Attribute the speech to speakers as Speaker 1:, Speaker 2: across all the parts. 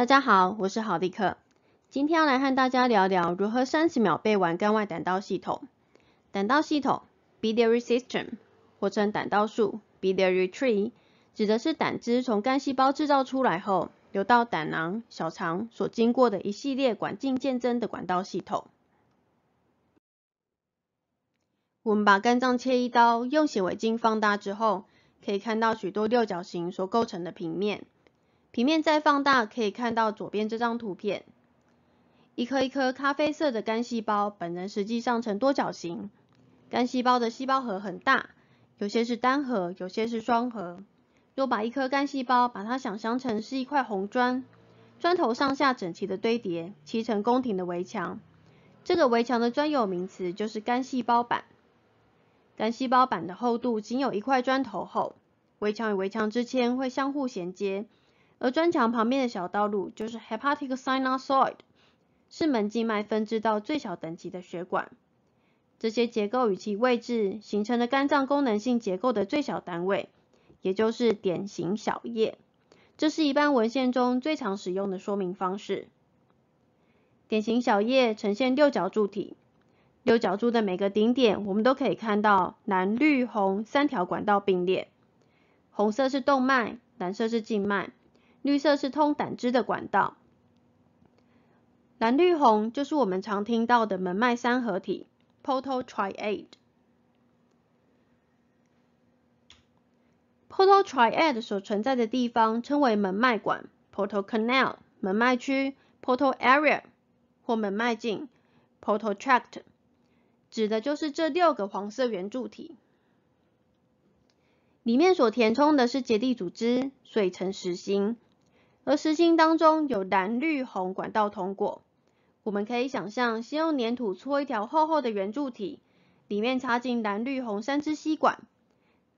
Speaker 1: 大家好，我是郝立克。今天要来和大家聊聊如何三十秒背完肝外胆道系统。胆道系统 （biliary system） 或称胆道树 （biliary tree），指的是胆汁从肝细胞制造出来后，流到胆囊、小肠所经过的一系列管径渐增的管道系统。我们把肝脏切一刀，用显微镜放大之后，可以看到许多六角形所构成的平面。平面再放大，可以看到左边这张图片，一颗一颗咖啡色的干细胞，本人实际上呈多角形。干细胞的细胞核很大，有些是单核，有些是双核。若把一颗干细胞，把它想象成是一块红砖，砖头上下整齐的堆叠，砌成宫廷的围墙。这个围墙的专有名词就是干细胞板。干细胞板的厚度仅有一块砖头厚，围墙与围墙之间会相互衔接。而砖墙旁边的小道路就是 hepatic sinusoid，是门静脉分支到最小等级的血管。这些结构与其位置形成的肝脏功能性结构的最小单位，也就是典型小叶。这是一般文献中最常使用的说明方式。典型小叶呈现六角柱体，六角柱的每个顶点，我们都可以看到蓝、绿、红三条管道并列，红色是动脉，蓝色是静脉。绿色是通胆汁的管道，蓝绿红就是我们常听到的门脉三合体 （portal triad）。portal triad 所存在的地方称为门脉管 （portal canal）、门脉区 （portal area） 或门脉径 （portal tract），指的就是这六个黄色圆柱体。里面所填充的是结缔组织，所以呈实心。而实心当中有蓝、绿、红管道通过，我们可以想象先用粘土搓一条厚厚的圆柱体，里面插进蓝、绿、红三支吸管，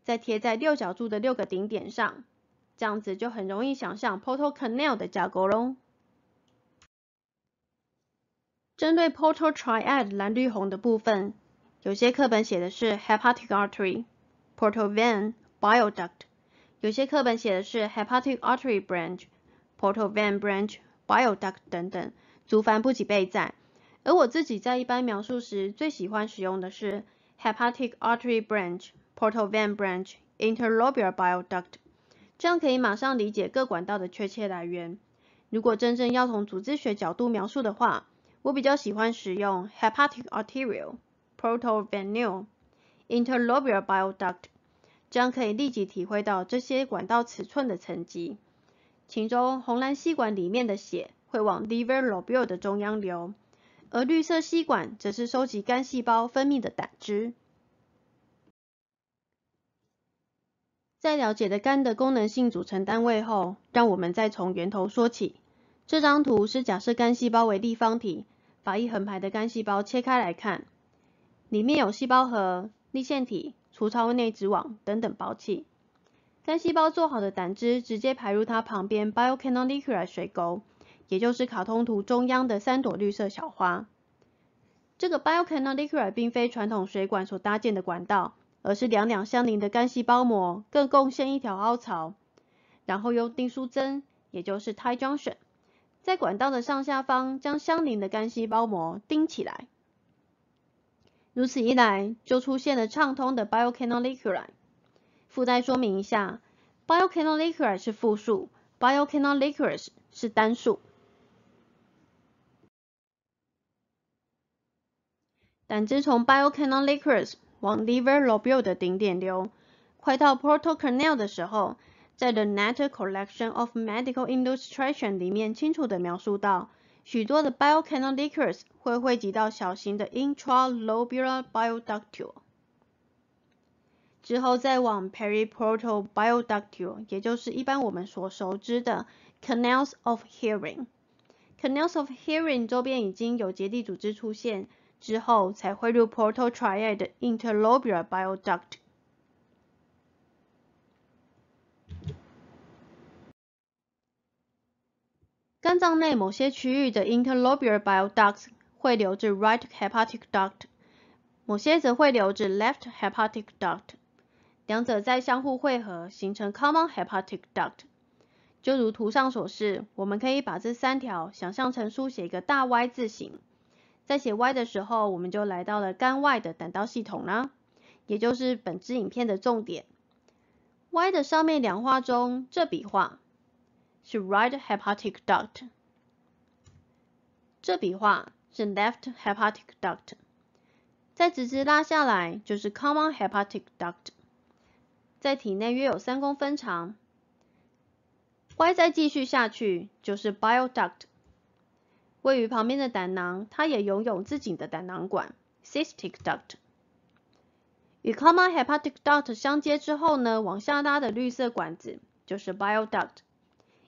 Speaker 1: 再贴在六角柱的六个顶点上，这样子就很容易想象 portal canal 的架构喽。针对 portal triad 蓝、绿、红的部分，有些课本写的是 hepatic artery, portal vein, b i o duct，有些课本写的是 hepatic artery branch。Portal vein branch, b i o duct 等等，足帆不及备在。而我自己在一般描述时，最喜欢使用的是 hepatic artery branch, portal vein branch, interlobular b i o duct，这样可以马上理解各管道的确切来源。如果真正要从组织学角度描述的话，我比较喜欢使用 hepatic arterial, portal venule, interlobular b i o duct，这样可以立即体会到这些管道尺寸的层级。其中，红蓝吸管里面的血会往 liver lobule 的中央流，而绿色吸管则是收集肝细胞分泌的胆汁。在了解了肝的功能性组成单位后，让我们再从源头说起。这张图是假设肝细胞为立方体，把一横排的肝细胞切开来看，里面有细胞核、粒线体、粗糙内质网等等胞器。肝细胞做好的胆汁直接排入它旁边 b i o c a n o l i c u l a 水沟，也就是卡通图中央的三朵绿色小花。这个 b i o c a n o l i c u l a 并非传统水管所搭建的管道，而是两两相邻的肝细胞膜更贡献一条凹槽，然后用钉书针，也就是 t i g junction，在管道的上下方将相邻的肝细胞膜钉起来。如此一来，就出现了畅通的 b i o c a n o l i c u l a 附带说明一下 b i o e c a n a l i c u o r 是复数 b i o e c a n a l i c u o r s 是单数。胆汁从 b i o e c a n a l i c u o r s 往 liver lobule 的顶点流，快到 portal canal 的时候，在 The Net Collection of Medical Illustration 里面清楚地描述到，许多的 b i o e c a n a l i c u o r s 会汇集到小型的 intralobular b i o ductule。之后再往 periportal b i o i a r y 也就是一般我们所熟知的 canals of hearing。canals of hearing 周边已经有结缔组织出现，之后才汇入 portal triad interlobular b i o duct。肝脏内某些区域的 interlobular b i l i ducts 汇流至 right hepatic duct，某些则汇流至 left hepatic duct。两者再相互汇合，形成 common hepatic duct。就如图上所示，我们可以把这三条想象成书写一个大 Y 字形。在写 Y 的时候，我们就来到了肝外的胆道系统呢，也就是本支影片的重点。Y 的上面两画中，这笔画是 right hepatic duct，这笔画是 left hepatic duct。再直直拉下来，就是 common hepatic duct。在体内约有三公分长。Y 再继续下去就是 bile duct，位于旁边的胆囊，它也拥有自己的胆囊管 cystic duct，与 common hepatic duct 相接之后呢，往下拉的绿色管子就是 bile duct，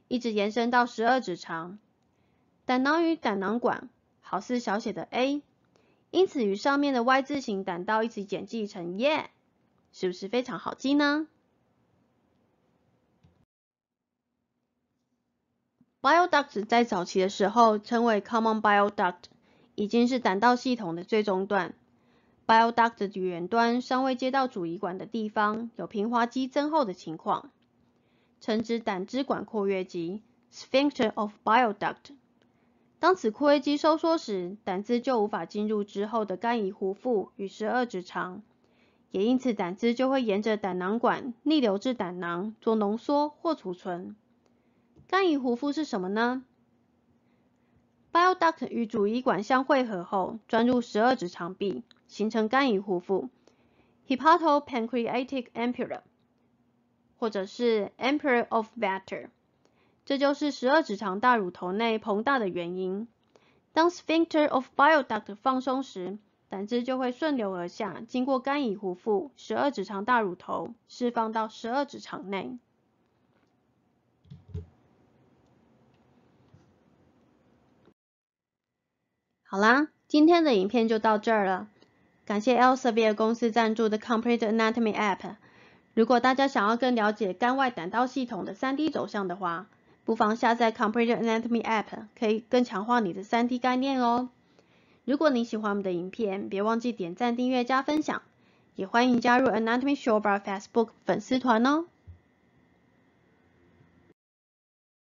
Speaker 1: 一直延伸到十二指肠。胆囊与胆囊管好似小写的 a，因此与上面的 Y 字形胆道一起剪记成 y。是不是非常好記呢 b i o ducts 在早期的時候稱為 common b i o duct，已經是膽道系統的最終段。b i o duct 的源端尚未接到主胰管的地方，有平滑肌增厚的情況，稱之膽汁管括約肌 sphincter of b i o duct。當此括約肌收縮時，膽汁就無法進入之後的肝胰糊腹與十二指腸。也因此，胆汁就会沿着胆囊管逆流至胆囊，做浓缩或储存。肝胰壶腹是什么呢？Bile duct 与主胰管相汇合后，钻入十二指肠壁，形成肝胰壶腹 （hepato pancreatic e m p e r o r 或者是 e m p e r o r of Vater。这就是十二指肠大乳头内膨大的原因。当 sphincter of bile duct 放松时，胆汁就会顺流而下，经过肝胰壶腹、十二指肠大乳头，释放到十二指肠内。好啦，今天的影片就到这儿了。感谢 Elsevier 公司赞助的 Complete Anatomy App。如果大家想要更了解肝外胆道系统的 3D 走向的话，不妨下载 Complete Anatomy App，可以更强化你的 3D 概念哦。如果你喜欢我们的影片，别忘记点赞、订阅、加分享，也欢迎加入 Anatomy Showbar Facebook 粉丝团哦。